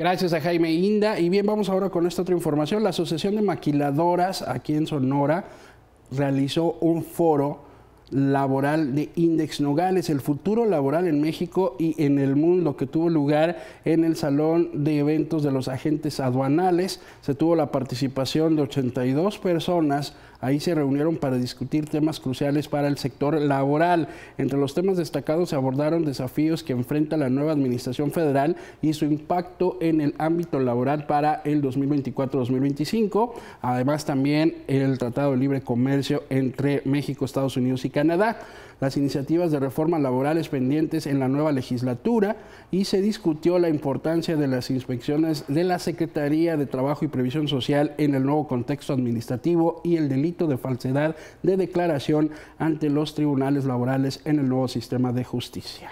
Gracias a Jaime Inda. Y bien, vamos ahora con esta otra información. La Asociación de Maquiladoras aquí en Sonora realizó un foro laboral de Index Nogales, el futuro laboral en México y en el mundo, que tuvo lugar en el Salón de Eventos de los Agentes Aduanales. Se tuvo la participación de 82 personas. Ahí se reunieron para discutir temas cruciales para el sector laboral. Entre los temas destacados se abordaron desafíos que enfrenta la nueva administración federal y su impacto en el ámbito laboral para el 2024-2025. Además también el Tratado de Libre Comercio entre México, Estados Unidos y Canadá, las iniciativas de reforma laborales pendientes en la nueva legislatura y se discutió la importancia de las inspecciones de la Secretaría de Trabajo y Previsión Social en el nuevo contexto administrativo y el delito de falsedad de declaración ante los tribunales laborales en el nuevo sistema de justicia.